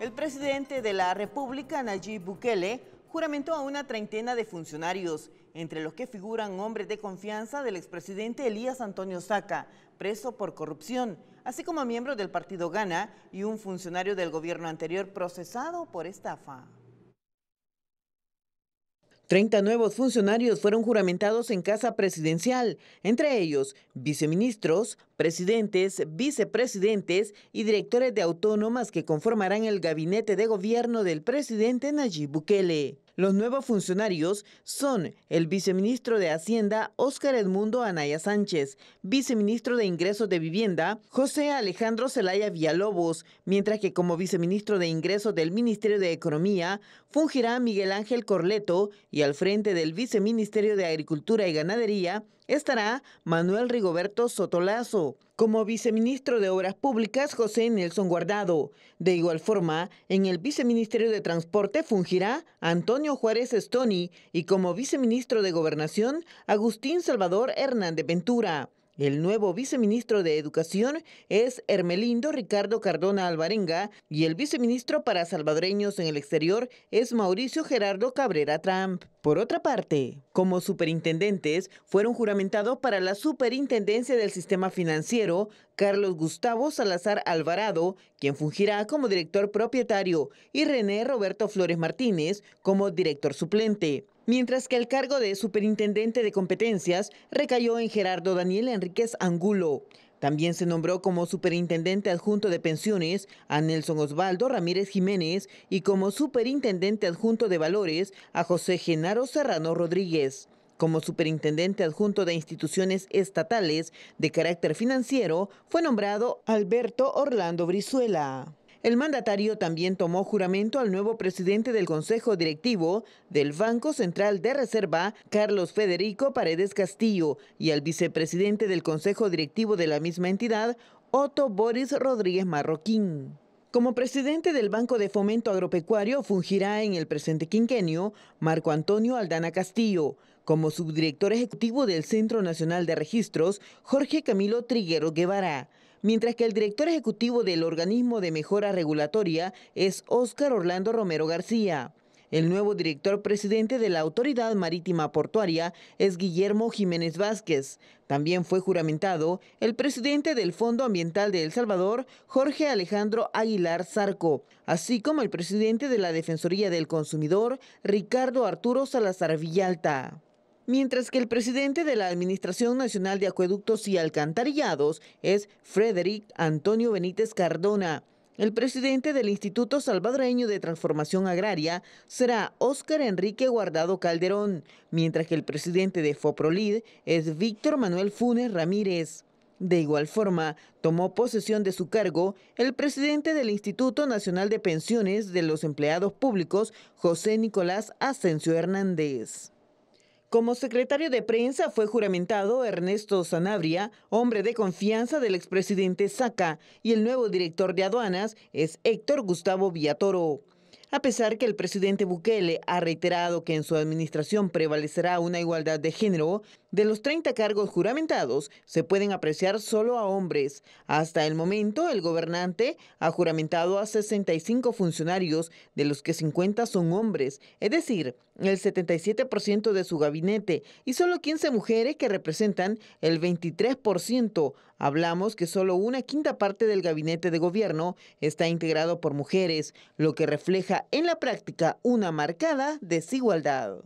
El presidente de la República, Nayib Bukele, juramentó a una treintena de funcionarios, entre los que figuran hombres de confianza del expresidente Elías Antonio Saca, preso por corrupción, así como miembros del partido Gana y un funcionario del gobierno anterior procesado por estafa. Treinta nuevos funcionarios fueron juramentados en Casa Presidencial, entre ellos viceministros, presidentes, vicepresidentes y directores de autónomas que conformarán el gabinete de gobierno del presidente Nayib Bukele. Los nuevos funcionarios son el viceministro de Hacienda Óscar Edmundo Anaya Sánchez, viceministro de Ingresos de Vivienda José Alejandro Zelaya Villalobos, mientras que como viceministro de Ingresos del Ministerio de Economía fungirá Miguel Ángel Corleto y al frente del viceministerio de Agricultura y Ganadería estará Manuel Rigoberto Sotolazo, como viceministro de Obras Públicas José Nelson Guardado. De igual forma, en el viceministerio de Transporte fungirá Antonio Juárez Estoni y como viceministro de Gobernación Agustín Salvador Hernández Ventura. El nuevo viceministro de Educación es Hermelindo Ricardo Cardona Alvarenga y el viceministro para salvadoreños en el exterior es Mauricio Gerardo Cabrera Trump. Por otra parte, como superintendentes, fueron juramentados para la Superintendencia del Sistema Financiero Carlos Gustavo Salazar Alvarado, quien fungirá como director propietario, y René Roberto Flores Martínez como director suplente mientras que el cargo de superintendente de competencias recayó en Gerardo Daniel Enríquez Angulo. También se nombró como superintendente adjunto de pensiones a Nelson Osvaldo Ramírez Jiménez y como superintendente adjunto de valores a José Genaro Serrano Rodríguez. Como superintendente adjunto de instituciones estatales de carácter financiero fue nombrado Alberto Orlando Brizuela. El mandatario también tomó juramento al nuevo presidente del Consejo Directivo del Banco Central de Reserva, Carlos Federico Paredes Castillo, y al vicepresidente del Consejo Directivo de la misma entidad, Otto Boris Rodríguez Marroquín. Como presidente del Banco de Fomento Agropecuario fungirá en el presente quinquenio Marco Antonio Aldana Castillo, como subdirector ejecutivo del Centro Nacional de Registros Jorge Camilo Triguero Guevara, mientras que el director ejecutivo del organismo de mejora regulatoria es Óscar Orlando Romero García. El nuevo director presidente de la Autoridad Marítima Portuaria es Guillermo Jiménez Vázquez. También fue juramentado el presidente del Fondo Ambiental de El Salvador, Jorge Alejandro Aguilar Zarco, así como el presidente de la Defensoría del Consumidor, Ricardo Arturo Salazar Villalta mientras que el presidente de la Administración Nacional de Acueductos y Alcantarillados es Frederick Antonio Benítez Cardona. El presidente del Instituto Salvadoreño de Transformación Agraria será Óscar Enrique Guardado Calderón, mientras que el presidente de FOPROLID es Víctor Manuel Funes Ramírez. De igual forma, tomó posesión de su cargo el presidente del Instituto Nacional de Pensiones de los Empleados Públicos, José Nicolás Asensio Hernández. Como secretario de prensa fue juramentado Ernesto Sanabria, hombre de confianza del expresidente Saca, y el nuevo director de aduanas es Héctor Gustavo Villatoro. A pesar que el presidente Bukele ha reiterado que en su administración prevalecerá una igualdad de género, de los 30 cargos juramentados, se pueden apreciar solo a hombres. Hasta el momento, el gobernante ha juramentado a 65 funcionarios, de los que 50 son hombres, es decir, el 77% de su gabinete, y solo 15 mujeres que representan el 23%. Hablamos que solo una quinta parte del gabinete de gobierno está integrado por mujeres, lo que refleja en la práctica una marcada desigualdad.